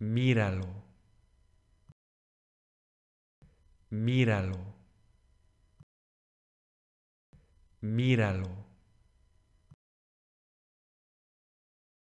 Míralo. Míralo. Míralo.